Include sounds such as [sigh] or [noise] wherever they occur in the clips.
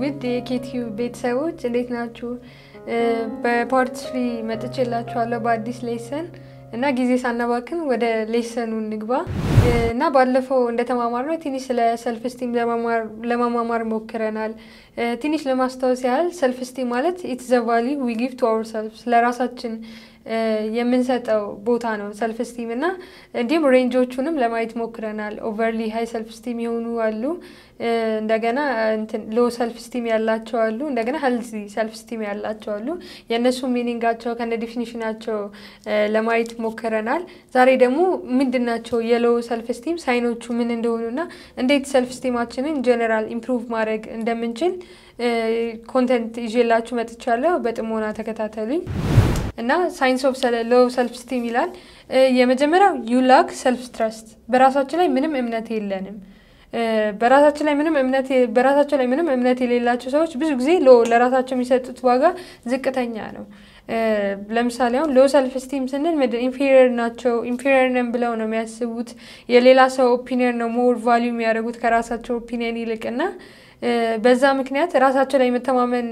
ውድ የኬቲዩብ ቤተሰቦች እንዴት ናችሁ? በፓርት ስሪ መጥቼላችኋለሁ በአዲስ ሌሰን እና ጊዜ ሳናባክን ወደ ሌሰኑ እንግባ እና ባለፈው እንደተማማርነው ትንሽ ስለ ሰልፍ ስቲም ለማማማር ሞክረናል። ትንሽ ለማስታወስ ያህል ሰልፍ ስቲም ማለት ኢትስ ዘ ዊ ጊቭ ቱ አወር ሰልፍ ለራሳችን የምንሰጠው ቦታ ነው ሰልፍ ስቲም እና እንዲሁም ሬንጆቹንም ለማየት ሞክረናል። ኦቨርሊ ሀይ ሰልፍ ስቲም የሆኑ አሉ፣ እንደገና ሎ ሰልፍ ስቲም ያላቸው አሉ፣ እንደገና ሀልዚ ሰልፍ ስቲም ያላቸው አሉ። የእነሱ ሚኒንጋቸው ከነ ዲፊኒሽናቸው ለማየት ሞክረናል። ዛሬ ደግሞ ምንድናቸው የሎ ሰልፍ ስቲም ሳይኖቹ ምን እንደሆኑ እንደሆኑና እንዴት ሰልፍ ስቲማችንን ጀነራል ኢምፕሩቭ ማድረግ እንደምንችል ኮንተንት ይዤላችሁ መጥቻለሁ። በጥሞና ተከታተሉኝ። እና ሳይንስ ኦፍ ሎው ሰልፍ ስቲም ይላል። የመጀመሪያው ዩላክ ሰልፍ ትረስት፣ በራሳችን ላይ ምንም እምነት የለንም። በራሳችን ላይ ምንም እምነት በራሳቸው ላይ ምንም እምነት የሌላቸው ሰዎች ብዙ ጊዜ ሎ ለራሳቸው የሚሰጡት ዋጋ ዝቅተኛ ነው። ለምሳሌ አሁን ሎ ሰልፍ ስቲም ስንል ኢንፌሪየር ናቸው ኢንፌሪየር ነን ብለው ነው የሚያስቡት። የሌላ ሰው ኦፒኒየን ነው ሞር ቫሊዩ የሚያደርጉት ከራሳቸው ኦፒኒየን ይልቅና በዛ ምክንያት ራሳቸው ላይ የመተማመን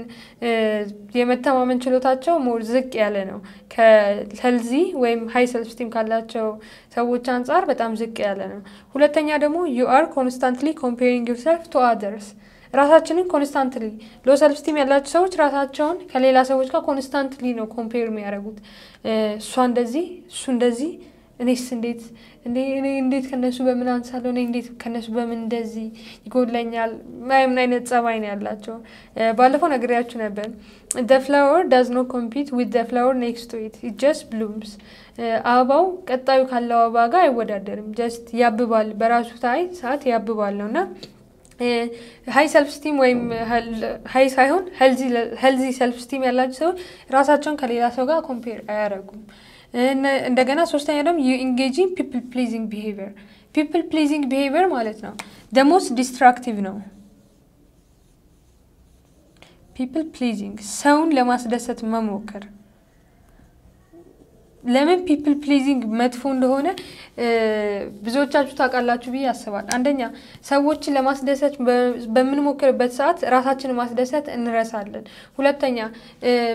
የመተማመን ችሎታቸው ሞር ዝቅ ያለ ነው። ከተልዚ ወይም ሀይ ሰልፍ ስቲም ካላቸው ሰዎች አንጻር በጣም ዝቅ ያለ ነው። ሁለተኛ ደግሞ ዩ አር ኮንስታንትሊ ኮምፔሪንግ ዩርሰልፍ ቱ አደርስ ራሳችንን ኮንስታንትሊ ሎ ሰልፍ ስቲም ያላቸው ሰዎች ራሳቸውን ከሌላ ሰዎች ጋር ኮንስታንትሊ ነው ኮምፔር የሚያደርጉት እሷ እንደዚህ እሱ እንደዚህ እኔስ እንዴት እኔ እንዴት ከነሱ በምን አንሳለሁ? እኔ እንዴት ከነሱ በምን እንደዚህ ይጎለኛል? ምን አይነት ጸባይ ነው ያላቸው? ባለፈው ነግሬያችሁ ነበር። ደ ፍላወር ዳዝ ኖ ኮምፒት ዊት ደ ፍላወር ኔክስት ቱ ኢት ጀስት ብሉምስ። አበባው ቀጣዩ ካለው አበባ ጋር አይወዳደርም፣ ጀስት ያብባል። በራሱ ታይ ሰዓት ያብባል ነው እና ሀይ ሰልፍ ስቲም ወይም ሀይ ሳይሆን ሄልዚ ሰልፍ ስቲም ያላቸው ሰዎች ራሳቸውን ከሌላ ሰው ጋር ኮምፔር አያደርጉም። እንደገና ሶስተኛ ደግሞ የኢንጌጂንግ ፒፕል ፕሊዚንግ ቢሄቪየር ፒፕል ፕሊዚንግ ቢሄቪየር ማለት ነው ደሞስ ዲስትራክቲቭ ነው። ፒፕል ፕሊዚንግ ሰውን ለማስደሰት መሞከር ለምን ፒፕል ፕሊዚንግ መጥፎ እንደሆነ ብዙዎቻችሁ ታውቃላችሁ ብዬ ያስባል። አንደኛ ሰዎችን ለማስደሰት በምንሞክርበት ሰዓት ራሳችን ማስደሰት እንረሳለን። ሁለተኛ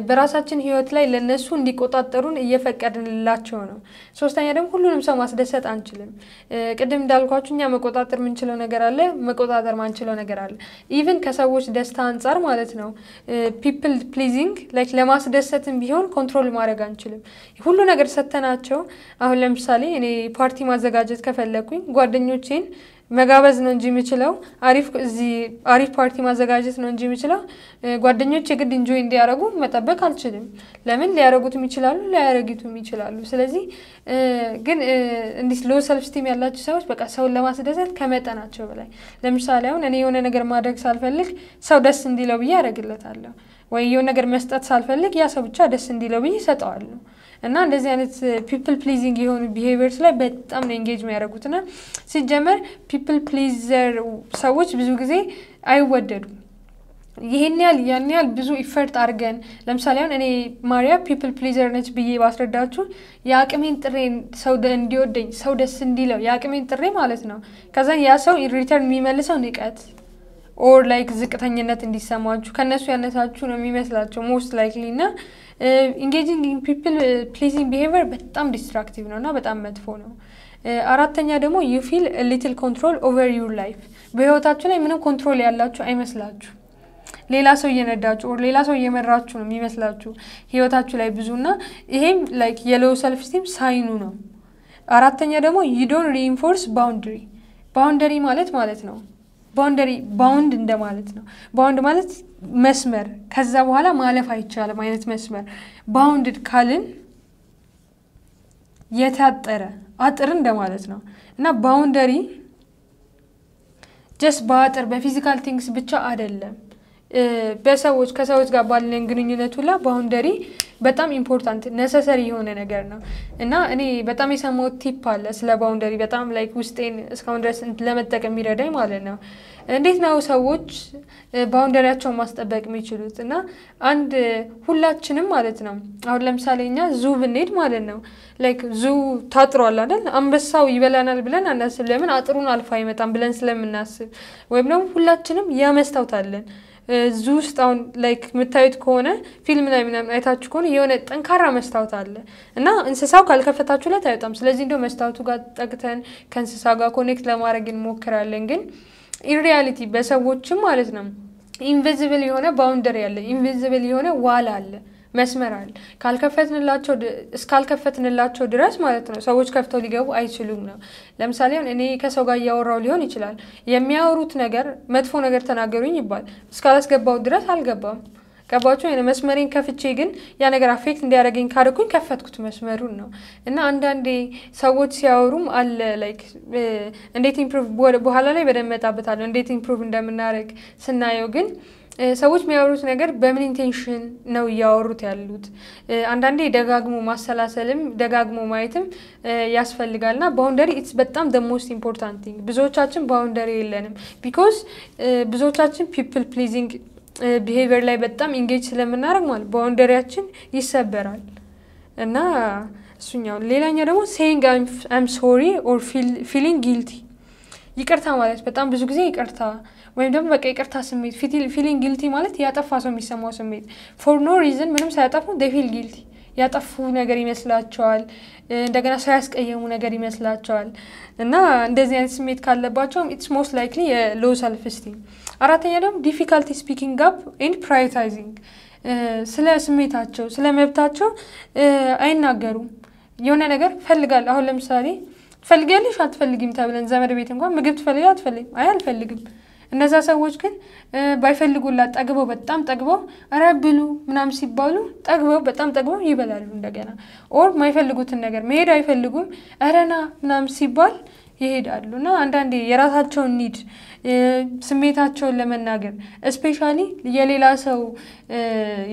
በራሳችን ህይወት ላይ ለነሱ እንዲቆጣጠሩን እየፈቀድንላቸው ነው። ሶስተኛ ደግሞ ሁሉንም ሰው ማስደሰት አንችልም። ቅድም እንዳልኳችሁ እኛ መቆጣጠር የምንችለው ነገር አለ፣ መቆጣጠር ማንችለው ነገር አለ። ኢቭን ከሰዎች ደስታ አንጻር ማለት ነው። ፒፕል ፕሊዚንግ ላይክ ለማስደሰትም ቢሆን ኮንትሮል ማድረግ አንችልም ሁሉ ነገር ነገር ሰተናቸው አሁን ለምሳሌ እኔ ፓርቲ ማዘጋጀት ከፈለግኩኝ ጓደኞቼን መጋበዝ ነው እንጂ የምችለው አሪፍ እዚህ አሪፍ ፓርቲ ማዘጋጀት ነው እንጂ የምችለው ጓደኞች የግድ እንጆይ እንዲያደረጉ መጠበቅ አልችልም። ለምን ሊያደረጉትም ይችላሉ፣ ሊያደረጊቱም ይችላሉ። ስለዚህ ግን እንዲህ ሎ ሰልፍ ስቲም ያላቸው ሰዎች በቃ ሰውን ለማስደሰት ከመጠናቸው በላይ ለምሳሌ አሁን እኔ የሆነ ነገር ማድረግ ሳልፈልግ ሰው ደስ እንዲለው ብዬ ያደረግለታለሁ፣ ወይ የሆነ ነገር መስጠት ሳልፈልግ ያ ሰው ብቻ ደስ እንዲለው ብዬ ይሰጠዋለሁ። እና እንደዚህ አይነት ፒፕል uh, ፕሊዚንግ የሆኑ ቢሄቪየርስ ላይ በጣም ነው ኤንጌጅ የሚያደርጉት እና ሲጀመር ፒፕል ፕሊዘር ሰዎች ብዙ ጊዜ አይወደዱም። ይሄን ያህል ያን ያህል ብዙ ኢፈርት አድርገን ለምሳሌ አሁን እኔ ማሪያ ፒፕል ፕሊዘር ነች ብዬ ባስረዳችሁ የአቅሜን ጥሬን ሰው እንዲወደኝ ሰው ደስ እንዲለው የአቅሜን ጥሬ ማለት ነው። ከዛ ያ ሰው ሪተርን የሚመልሰው ንቀት ኦር ላይክ ዝቅተኝነት እንዲሰማችሁ ከእነሱ ያነሳችሁ ነው የሚመስላቸው ሞስት ላይክሊ እና ኢንጌጂንግ ፒፕል ፕሊዚንግ ቢሄቨር በጣም ዲስትራክቲቭ ነው እና በጣም መጥፎ ነው። uh, አራተኛ ደግሞ ዩ ፊል ሊትል ኮንትሮል ኦቨር ዩር ላይፍ በህይወታችሁ ላይ ምንም ኮንትሮል ያላችሁ አይመስላችሁ ሌላ ሰው እየነዳችሁ ኦር ሌላ ሰው እየመራችሁ ነው የሚመስላችሁ ህይወታችሁ ላይ ብዙና ይሄም ላይክ የሎው ሰልፍ ስቲም ሳይኑ ነው። አራተኛ ደግሞ ዩ ዶን ሪኢንፎርስ ባውንደሪ ባውንደሪ ማለት ማለት ነው ባውንደሪ ባውንድ እንደማለት ነው። ባውንድ ማለት መስመር፣ ከዛ በኋላ ማለፍ አይቻልም አይነት መስመር። ባውንድድ ካልን የታጠረ አጥር እንደማለት ነው እና ባውንደሪ ጀስት በአጥር በፊዚካል ቲንግስ ብቻ አይደለም። በሰዎች ከሰዎች ጋር ባለን ግንኙነት ሁላ ባውንደሪ በጣም ኢምፖርታንት ነሰሰሪ የሆነ ነገር ነው እና እኔ በጣም የሰማሁት ቲፕ አለ ስለ ባውንደሪ በጣም ላይክ ውስጤን እስካሁን ድረስ ለመጠቀም የሚረዳኝ ማለት ነው። እንዴት ነው ሰዎች ባውንደሪያቸውን ማስጠበቅ የሚችሉት? እና አንድ ሁላችንም ማለት ነው አሁን ለምሳሌ እኛ ዙ ብንሄድ ማለት ነው ላይክ ዙ ታጥሯል አይደል? አንበሳው ይበላናል ብለን አናስብ። ለምን አጥሩን አልፎ አይመጣም ብለን ስለምናስብ፣ ወይም ደግሞ ሁላችንም ያመስታውታለን እዚሁ ውስጥ አሁን ላይክ የምታዩት ከሆነ ፊልም ላይ ምናምን አይታችሁ ከሆነ የሆነ ጠንካራ መስታወት አለ እና እንስሳው ካልከፈታችሁለት አይወጣም። ስለዚህ እንደው መስታወቱ ጋር ጠግተን ከእንስሳ ጋር ኮኔክት ለማድረግ እንሞክራለን። ግን ኢንሪያሊቲ በሰዎችም ማለት ነው ኢንቪዚብል የሆነ ባውንደሪ አለ፣ ኢንቪዚብል የሆነ ዋል አለ መስመር አለ። ካልከፈትንላቸው እስካልከፈትንላቸው ድረስ ማለት ነው ሰዎች ከፍተው ሊገቡ አይችሉም ነው። ለምሳሌ አሁን እኔ ከሰው ጋር እያወራው ሊሆን ይችላል። የሚያወሩት ነገር መጥፎ ነገር ተናገሩኝ ይባል እስካላስገባው ድረስ አልገባም። ገባችሁ? ወይ መስመሬን ከፍቼ ግን ያ ነገር አፌክት እንዲያደርገኝ ካደረኩኝ ከፈትኩት መስመሩን ነው። እና አንዳንዴ ሰዎች ሲያወሩም አለ ላይክ እንዴት ኢምፕሩቭ በኋላ ላይ በደንብ መጣበታለሁ እንዴት ኢምፕሩቭ እንደምናደርግ ስናየው ግን ሰዎች የሚያወሩት ነገር በምን ኢንቴንሽን ነው እያወሩት ያሉት? አንዳንዴ ደጋግሞ ማሰላሰልም ደጋግሞ ማየትም ያስፈልጋል እና ባውንደሪ ኢትስ በጣም ደ ሞስት ኢምፖርታንት ቲንግ። ብዙዎቻችን ባውንደሪ የለንም ቢኮዝ ብዙዎቻችን ፒፕል ፕሊዚንግ ቢሄቪየር ላይ በጣም ኢንጌጅ ስለምናደርግ ማለት ባውንደሪያችን ይሰበራል እና እሱኛው። ሌላኛው ደግሞ ሴይንግ አይም ሶሪ ኦር ፊሊንግ ጊልቲ ይቅርታ ማለት በጣም ብዙ ጊዜ ይቅርታ ወይም ደግሞ በቃ ይቅርታ ስሜት ፊሊንግ ጊልቲ ማለት ያጠፋ ሰው የሚሰማው ስሜት ፎር ኖ ሪዝን ምንም ሳያጠፉ ፊል ጊልቲ ያጠፉ ነገር ይመስላቸዋል። እንደገና ሰው ያስቀየሙ ነገር ይመስላቸዋል። እና እንደዚህ አይነት ስሜት ካለባቸውም ኢትስ ሞስት ላይክሊ የሎ ሰልፍ ስቲም። አራተኛ ደግሞ ዲፊካልቲ ስፒኪንግ አፕ ኤንድ ፕራዮሪታይዚንግ፣ ስለ ስሜታቸው ስለ መብታቸው አይናገሩም። የሆነ ነገር ፈልጋል አሁን ለምሳሌ ትፈልጊያለሽ አትፈልጊም ተብለን ዘመድ ቤት እንኳን ምግብ ትፈልጊ አትፈልጊም፣ አይ አልፈልግም። እነዛ ሰዎች ግን ባይፈልጉላት ጠግበው በጣም ጠግበው ኧረ ብሉ ምናምን ሲባሉ ጠግበው በጣም ጠግበው ይበላሉ። እንደገና ኦር ማይፈልጉትን ነገር መሄድ አይፈልጉም። ኧረ ና ምናምን ሲባል ይሄዳሉ እና አንዳንዴ የራሳቸውን ኒድ ስሜታቸውን ለመናገር እስፔሻሊ የሌላ ሰው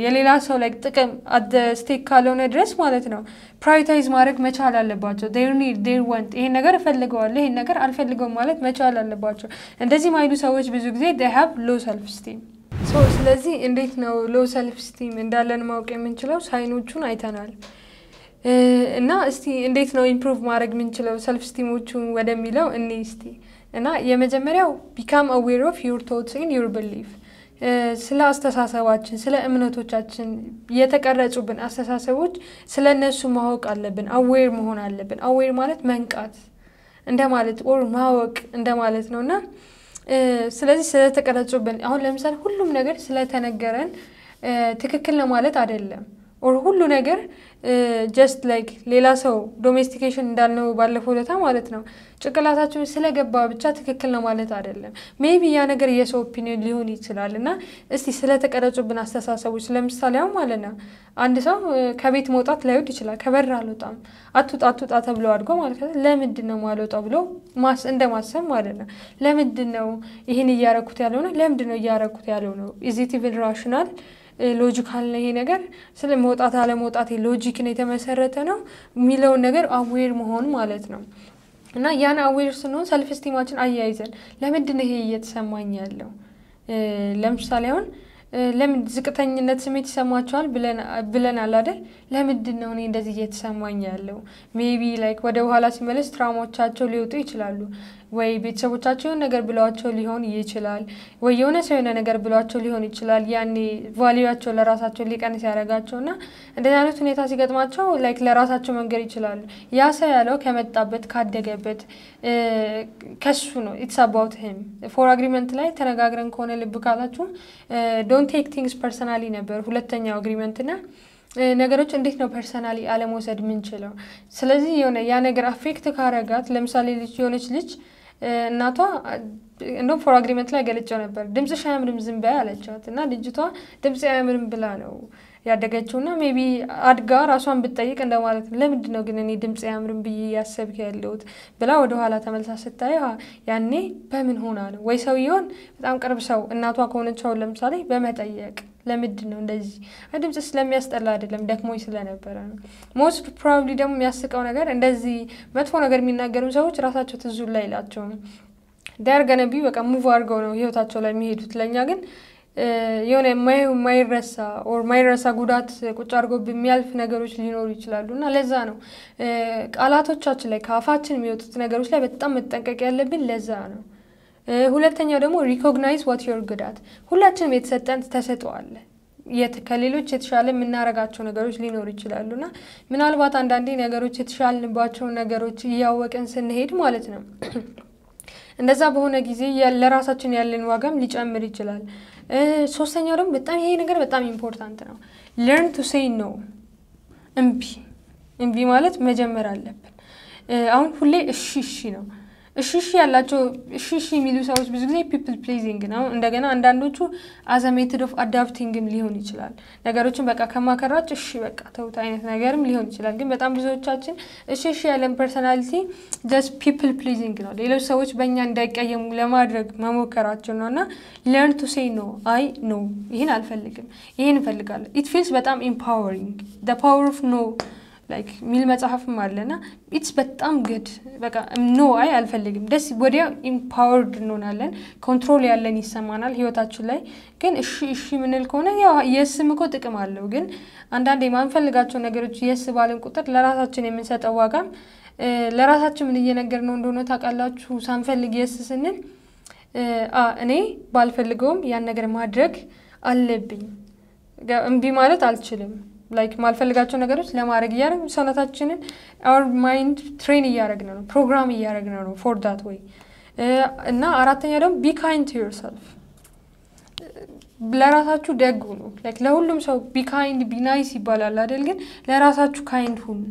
የሌላ ሰው ላይ ጥቅም አደ ስቴክ ካልሆነ ድረስ ማለት ነው ፕራዮሪታይዝ ማድረግ መቻል አለባቸው። ዴር ኒድ ዴር ወንት ይሄን ነገር እፈልገዋለሁ ይሄን ነገር አልፈልገውም ማለት መቻል አለባቸው። እንደዚህ ማይሉ ሰዎች ብዙ ጊዜ ዴይ ሎ ሰልፍ ስቲም ስለዚህ እንዴት ነው ሎ ሰልፍ ስቲም እንዳለን ማወቅ የምንችለው? ሳይኖቹን አይተናል። እና እስቲ እንዴት ነው ኢምፕሩቭ ማድረግ የምንችለው ሰልፍ ስቲሞቹ ወደሚለው እኔ እስቲ እና የመጀመሪያው ቢካም አዌር ኦፍ ዩር ቶትስ ኢን ዩር ብሊፍ ስለ አስተሳሰባችን ስለ እምነቶቻችን የተቀረጹብን አስተሳሰቦች ስለ እነሱ ማወቅ አለብን። አዌር መሆን አለብን። አዌር ማለት መንቃት እንደማለት ኦር ማወቅ እንደማለት ነው እና ስለዚህ ስለተቀረጹብን አሁን ለምሳሌ ሁሉም ነገር ስለተነገረን ትክክል ነው ማለት አይደለም። ኦር ሁሉ ነገር ጀስት ላይክ ሌላ ሰው ዶሜስቲኬሽን እንዳልነው ባለፈው ለታ ማለት ነው ጭንቅላታችን ስለገባ ብቻ ትክክል ነው ማለት አይደለም። ሜቢ ያ ነገር የሰው ኦፒኒዮን ሊሆን ይችላል። እና እስቲ ስለተቀረጹብን አስተሳሰቦች ለምሳሌ አሁን ማለት ነው አንድ ሰው ከቤት መውጣት ላይወድ ይችላል። ከበር አልወጣም አትውጣ አትውጣ ተብሎ አድጎ ማለት ነው ለምንድን ነው ማልወጣው ብሎ እንደ ማሰብ ማለት ነው። ለምንድን ነው ይህን እያረኩት ያለው ነው? ለምንድን ነው እያረኩት ያለው ነው? ኢዝ ራሽናል ሎጂካል ነው ይሄ ነገር ስለ መውጣት አለመውጣት ነው የተመሰረተ ነው የሚለውን ነገር አዌር መሆን ማለት ነው። እና ያን አዌር ስንሆን ሰልፍ ስቲማችን አያይዘን ለምንድን ይሄ እየተሰማኝ ያለው ለምሳሌ አሁን ለምን ዝቅተኝነት ስሜት ይሰማቸዋል ብለን አላደል ለምንድን ነው እኔ እንደዚህ እየተሰማኝ ያለው? ሜቢ ላይክ ወደ በኋላ ሲመለስ ትራማዎቻቸው ሊወጡ ይችላሉ። ወይ ቤተሰቦቻቸው የሆነ ነገር ብሏቸው ሊሆን ይችላል። ወይ የሆነ ሰው የሆነ ነገር ብሏቸው ሊሆን ይችላል። ያኔ ቫሊዩቸው ለራሳቸው ሊቀንስ ያደርጋቸው እና እንደዚህ አይነት ሁኔታ ሲገጥማቸው ላይክ ለራሳቸው መንገድ ይችላሉ። ያ ሰው ያለው ከመጣበት ካደገበት ከሱ ነው። ኢትስ አባውት ሂም ፎር አግሪመንት ላይ ተነጋግረን ከሆነ ልብ ካላችሁም ዶንት ቴክ ቲንግስ ፐርሰናሊ ነበር ሁለተኛው አግሪመንት ና ነገሮች እንዴት ነው ፐርሰናሊ አለመውሰድ ምንችለው። ስለዚህ የሆነ ያ ነገር አፌክት ካረጋት ለምሳሌ ልጅ የሆነች ልጅ እናቷ እንደም ፎር አግሪመንት ላይ ገለጫው ነበር። ድምፅሽ አያምርም ዝም በይ አለቻት እና ልጅቷ ድምፅ አያምርም ብላ ነው ያደገችው እና ቢ አድጋ ራሷን ብትጠይቅ እንደማለት ነው። ለምንድን ነው ግን እኔ ድምፅ አያምርም ብዬ እያሰብክ ያለሁት ብላ ወደኋላ ተመልሳ ስታይ ያኔ በምን ሆና ነው ወይ ሰውየውን በጣም ቅርብ ሰው እናቷ ከሆነች አሁን ለምሳሌ በመጠየቅ ለምንድን ነው እንደዚህ? ድምጽ ስለሚያስጠላ አይደለም፣ ደክሞኝ ስለነበረ ነው። ሞስት ፕሮባብሊ ደግሞ የሚያስቀው ነገር እንደዚህ መጥፎ ነገር የሚናገሩ ሰዎች ራሳቸው ትዙ ላይ ላቸው ነው ገነቢ በቃ ሙቭ አድርገው ነው ህይወታቸው ላይ የሚሄዱት። ለእኛ ግን የሆነ ማይረሳ ኦር ማይረሳ ጉዳት ቁጭ አድርጎ የሚያልፍ ነገሮች ሊኖሩ ይችላሉ እና ለዛ ነው ቃላቶቻችን ላይ ከአፋችን የሚወጡት ነገሮች ላይ በጣም መጠንቀቅ ያለብን ለዛ ነው። ሁለተኛው ደግሞ ሪኮግናይዝ ዋት ዮር ግዳት ሁላችንም የተሰጠን ተሰጠዋለ ከሌሎች የተሻለ የምናረጋቸው ነገሮች ሊኖሩ ይችላሉ ና ምናልባት አንዳንዴ ነገሮች የተሻልንባቸውን ነገሮች እያወቅን ስንሄድ ማለት ነው [clears throat] እንደዛ በሆነ ጊዜ ለራሳችን ያለን ዋጋም ሊጨምር ይችላል። ሶስተኛው ደግሞ በጣም ይሄ ነገር በጣም ኢምፖርታንት ነው። ለርን ቱ ሴይ ኖ። እምቢ እምቢ ማለት መጀመር አለብን። አሁን ሁሌ እሺ እሺ ነው እሺሺ ያላቸው እሺሺ የሚሉ ሰዎች ብዙ ጊዜ ፒፕል ፕሌዚንግ ነው። እንደገና አንዳንዶቹ አዘ ሜትድ ኦፍ አዳፕቲንግም ሊሆን ይችላል። ነገሮችን በቃ ከማከራጭ እሺ በቃ ተውት አይነት ነገርም ሊሆን ይችላል። ግን በጣም ብዙዎቻችን እሺሺ ያለን ፐርሰናሊቲ ጀስት ፒፕል ፕሌዚንግ ነው። ሌሎች ሰዎች በእኛ እንዳይቀየሙ ለማድረግ መሞከራቸው ነው እና ለርን ቱ ሴይ ኖ አይ ኖ ይህን አልፈልግም፣ ይህን እፈልጋለሁ። ኢት ፊልስ በጣም ኢምፓወሪንግ ፓወር ኦፍ ኖ ላይክ ሚል መጽሐፍም አለና ኢትስ በጣም ግድ በቃ ኖ አይ አልፈልግም። ደስ ወዲያ ኢምፓወርድ እንሆናለን፣ ኮንትሮል ያለን ይሰማናል ህይወታችን ላይ። ግን እሺ እሺ ምንል ከሆነ ያው የስም እኮ ጥቅም አለው። ግን አንዳንድ የማንፈልጋቸው ነገሮች የስ ባልን ቁጥር ለራሳችን የምንሰጠው ዋጋም ለራሳችን ምን እየነገር ነው እንደሆነ ታውቃላችሁ። ሳንፈልግ የስ ስንል እኔ ባልፈልገውም ያን ነገር ማድረግ አለብኝ፣ እምቢ ማለት አልችልም ላይክ ማልፈልጋቸው ነገሮች ለማድረግ እያደረግ ሰውነታችንን አወር ማይንድ ትሬን እያደረግን ነው፣ ፕሮግራም እያደረግን ነው ፎር ዳት ወይ እና አራተኛ ደግሞ ቢ ካይንድ ቱ ዩርሰልፍ ለራሳችሁ ደግ ሁኑ። ላይክ ለሁሉም ሰው ቢ ካይንድ ቢ ናይስ ይባላል አይደል? ግን ለራሳችሁ ካይንድ ሁኑ፣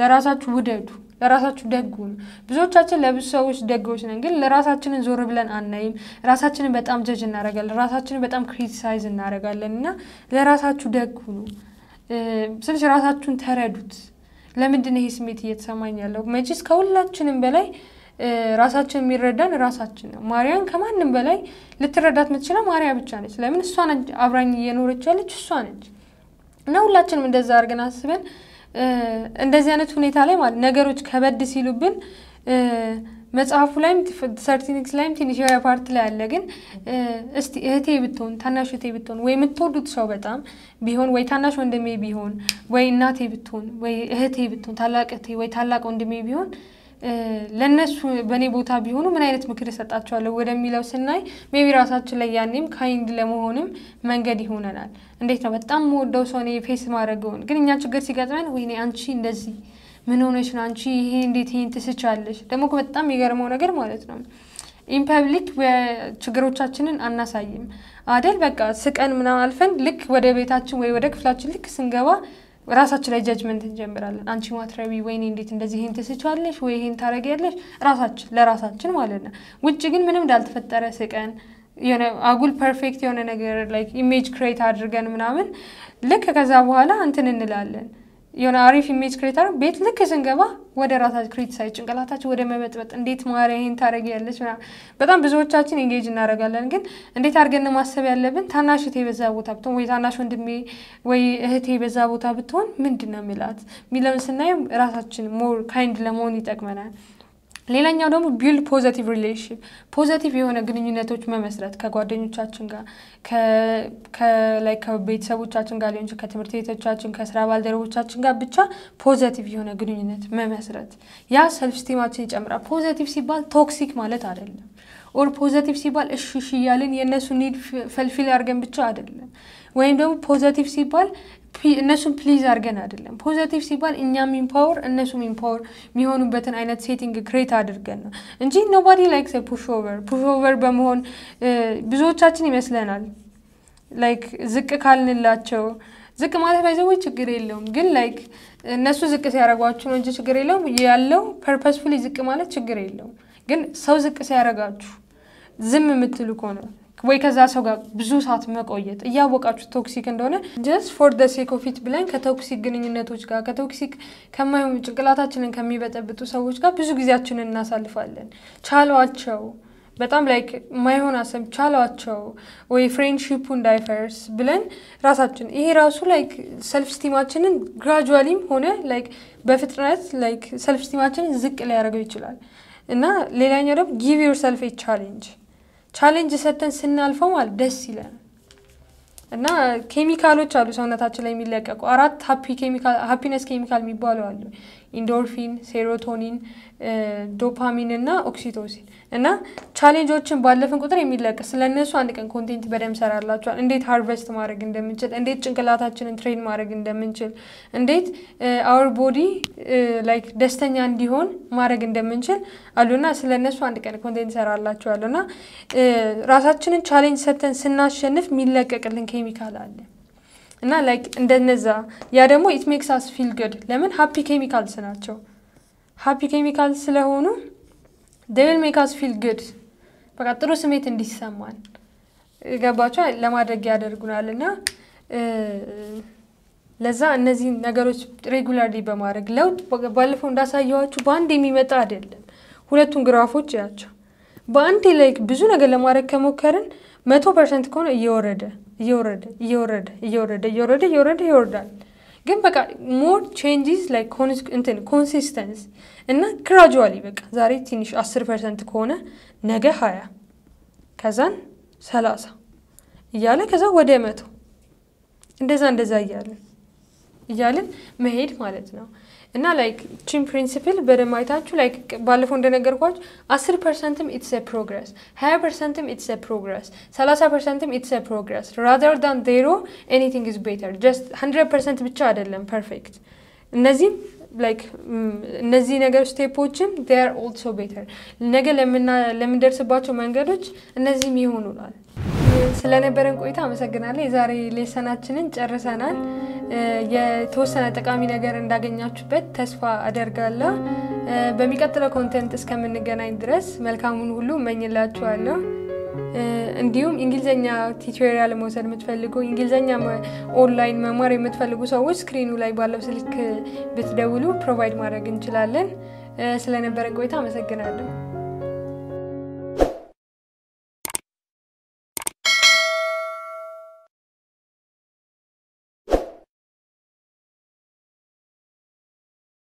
ለራሳችሁ ውደዱ፣ ለራሳችሁ ደግ ሁኑ። ብዙዎቻችን ለብዙ ሰዎች ደጎች ነን፣ ግን ለራሳችንን ዞር ብለን አናይም። ራሳችንን በጣም ጀጅ እናደርጋለን፣ ራሳችንን በጣም ክሪቲሳይዝ እናደርጋለን እና ለራሳችሁ ደግ ሁኑ። ስልሽ ራሳችሁን ተረዱት። ለምንድን ይሄ ስሜት እየተሰማኝ ያለው? መቼስ ከሁላችንም በላይ ራሳችን የሚረዳን ራሳችን ነው። ማርያን ከማንም በላይ ልትረዳት የምትችለው ማርያ ብቻ ነች። ለምን እሷ ነች አብራኝ እየኖረች ያለች እሷ ነች። እና ሁላችንም እንደዛ አድርገን አስበን እንደዚህ አይነት ሁኔታ ላይ ማለት ነገሮች ከበድ ሲሉብን መጽሐፉ ላይም ሰርቲኒክስ ላይም ትንሽ የሆነ ፓርት ላይ አለ። ግን እስቲ እህቴ ብትሆን ታናሽ እህቴ ብትሆን ወይ የምትወዱት ሰው በጣም ቢሆን ወይ ታናሽ ወንድሜ ቢሆን ወይ እናቴ ብትሆን ወይ እህቴ ብትሆን ታላቅ እህቴ ወይ ታላቅ ወንድሜ ቢሆን ለእነሱ በእኔ ቦታ ቢሆኑ ምን አይነት ምክር እሰጣቸዋለሁ ወደሚለው ስናይ ሜቢ ራሳችን ላይ ያኔም ካይንድ ለመሆንም መንገድ ይሆነናል። እንዴት ነው በጣም ወደው ሰው እኔ ፌስ ማድረገውን ግን እኛ ችግር ሲገጥመን ወይኔ አንቺ እንደዚህ ምን ሆነች ነው አንቺ ይሄ እንዴት ይሄን ትስቻለሽ? ደግሞ በጣም የሚገርመው ነገር ማለት ነው ኢንፐብሊክ ችግሮቻችንን አናሳይም አደል? በቃ ስቀን ምናምን አልፈን ልክ ወደ ቤታችን ወይ ወደ ክፍላችን ልክ ስንገባ ራሳችን ላይ ጀጅመንት እንጀምራለን። አንቺ ማትረቢ፣ ወይኔ እንዴት እንደዚህ ይህን ትስቻለሽ ወይ ይሄን ታረጊያለሽ? ራሳችን ለራሳችን ማለት ነው። ውጭ ግን ምንም እንዳልተፈጠረ ስቀን የሆነ አጉል ፐርፌክት የሆነ ነገር ላይክ ኢሜጅ ክሬት አድርገን ምናምን ልክ ከዛ በኋላ እንትን እንላለን የሆነ አሪፍ ኢሜጅ ክሬት አድርግ። ቤት ልክ ስንገባ ወደ ራሳችን ክሪቲሳይ ጭንቅላታችን ወደ መበጥበጥ እንዴት ማሪያ ይሄን ታደርጊያለች ምናምን በጣም ብዙዎቻችን ኤንጌጅ እናደርጋለን። ግን እንዴት አድርገን ማሰብ ያለብን? ታናሽ እህቴ በዛ ቦታ ብትሆን ወይ ታናሽ ወንድሜ ወይ እህቴ በዛ ቦታ ብትሆን ምንድን ነው የሚላት የሚለውን ስናየው ራሳችን ሞር ካይንድ ለመሆን ይጠቅመናል። ሌላኛው ደግሞ ቢልድ ፖዘቲቭ ሪሌሽን ፖዘቲቭ የሆነ ግንኙነቶች መመስረት ከጓደኞቻችን ጋር ላይ ከቤተሰቦቻችን ጋር ሊሆን ከትምህርት ቤቶቻችን ከስራ ባልደረቦቻችን ጋር ብቻ ፖዘቲቭ የሆነ ግንኙነት መመስረት ያ ሰልፍ ስቲማችን ይጨምራል። ፖዘቲቭ ሲባል ቶክሲክ ማለት አይደለም። ኦር ፖዘቲቭ ሲባል እሺ እሺ እያልን የእነሱ ኒድ ፈልፊል አድርገን ብቻ አይደለም። ወይም ደግሞ ፖዘቲቭ ሲባል እነሱን ፕሊዝ አድርገን አይደለም። ፖዘቲቭ ሲባል እኛም ኢምፓወር እነሱም ኢምፓወር የሚሆኑበትን አይነት ሴቲንግ ክሬት አድርገን ነው እንጂ ኖባዲ ላይክስ ፑሽኦቨር ፑሽኦቨር በመሆን ብዙዎቻችን ይመስለናል ላይክ ዝቅ ካልንላቸው ዝቅ ማለት ባይዘዎች ችግር የለውም፣ ግን ላይክ እነሱ ዝቅ ሲያደርጓችሁ ነው እንጂ ችግር የለውም ያለው ፐርፐስፉሊ ዝቅ ማለት ችግር የለውም። ግን ሰው ዝቅ ሲያደርጋችሁ ዝም የምትሉ ከሆነ ወይ ከዛ ሰው ጋር ብዙ ሰዓት መቆየት እያወቃችሁ ቶክሲክ እንደሆነ ጀስት ፎር ደ ሴክ ኦፍ ኢት ብለን ከቶክሲክ ግንኙነቶች ጋር ከቶክሲክ ከማይሆኑ ጭንቅላታችንን ከሚበጠብጡ ሰዎች ጋር ብዙ ጊዜያችንን እናሳልፋለን። ቻሏቸው በጣም ላይክ ማይሆን አሰብ ቻሏቸው ወይ ፍሬንድሺፑ እንዳይፈርስ ብለን ራሳችን ይሄ ራሱ ላይክ ሰልፍ ስቲማችንን ግራጁዋሊም ሆነ ላይክ በፍጥነት ላይክ ሰልፍ ስቲማችንን ዝቅ ሊያደርገው ይችላል እና ሌላኛው ደግሞ ጊቭ ዮር ሰልፍ ቻሌንጅ ቻሌንጅ ሰተን ስናልፈው ማለት ደስ ይለናል። እና ኬሚካሎች አሉ ሰውነታችን ላይ የሚለቀቁ አራት ሀፒነስ ኬሚካል ሃፒነስ ኬሚካል የሚባሉ አሉ። ኢንዶርፊን፣ ሴሮቶኒን፣ ዶፓሚን እና ኦክሲቶሲን እና ቻሌንጆችን ባለፍን ቁጥር ስለ እነሱ አንድ ቀን ኮንቴንት በደንብ ሰራላቸዋል። እንዴት ሃርቨስት ማድረግ እንደምንችል፣ እንዴት ጭንቅላታችንን ትሬን ማድረግ እንደምንችል፣ እንዴት አውር ቦዲ ላይክ ደስተኛ እንዲሆን ማድረግ እንደምንችል አሉና እነሱ አንድ ቀን ኮንቴንት ሰራላቸዋል እና ራሳችንን ቻሌንጅ ሰጥተን ስናሸንፍ የሚለቀቅልን ኬሚካል አለ እና ላይክ እንደነዛ ያ ደግሞ ኢት ሜክስ አስ ፊል ጉድ። ለምን ሀፒ ኬሚካልስ ናቸው። ሀፒ ኬሚካልስ ስለሆኑ ዴል ሜክ አስ ፊል ጉድ። በቃ ጥሩ ስሜት እንዲሰማን ገባቸው ለማድረግ ያደርጉናል እና ለዛ እነዚህ ነገሮች ሬጉላርሊ በማድረግ ለውጥ ባለፈው እንዳሳየዋችሁ በአንድ የሚመጣ አይደለም። ሁለቱን ግራፎች ያቸው በአንድ ላይ ብዙ ነገር ለማድረግ ከሞከርን መቶ ፐርሰንት ከሆነ እየወረደ እየወረደ እየወረደ እየወረደ እየወረደ እየወረደ ይወርዳል። ግን በቃ ሞር ቼንጅስ ላይ እንትን ኮንሲስተንስ እና ግራጁዋሊ በቃ ዛሬ ትንሽ አስር ፐርሰንት ከሆነ ነገ ሀያ ከዛን ሰላሳ እያለ ከዛ ወደ መቶ እንደዛ እንደዛ እያለን እያልን መሄድ ማለት ነው። እና ላይክ ቺን ፕሪንሲፕል በደንብ አይታችሁ ላይክ ባለፈው እንደነገርኳችሁ አስር ፐርሰንትም ኢትስ ኤ ፕሮግረስ፣ ሀያ ፐርሰንትም ኢትስ ኤ ፕሮግረስ፣ ሰላሳ ፐርሰንትም ኢትስ ኤ ፕሮግረስ ራዘር ዳን ዜሮ ኤኒቲንግ ኢዝ ቤተር ጀስት ሀንድረድ ፐርሰንት ብቻ አይደለም ፐርፌክት እነዚህም ላይክ እነዚህ ነገር ስቴፖችም ር ኦልሶ ቤተር ነገ ለምንደርስባቸው መንገዶች እነዚህም ይሆኑናል። ስለነበረን ቆይታ አመሰግናለሁ። የዛሬ ሌሰናችንን ጨርሰናል። የተወሰነ ጠቃሚ ነገር እንዳገኛችሁበት ተስፋ አደርጋለሁ። በሚቀጥለው ኮንተንት እስከምንገናኝ ድረስ መልካሙን ሁሉ እመኝላችኋለሁ። እንዲሁም እንግሊዝኛ ቲቶሪያል መውሰድ የምትፈልጉ እንግሊዝኛ ኦንላይን መማር የምትፈልጉ ሰዎች ስክሪኑ ላይ ባለው ስልክ ብትደውሉ ፕሮቫይድ ማድረግ እንችላለን። ስለነበረ ቆይታ አመሰግናለሁ።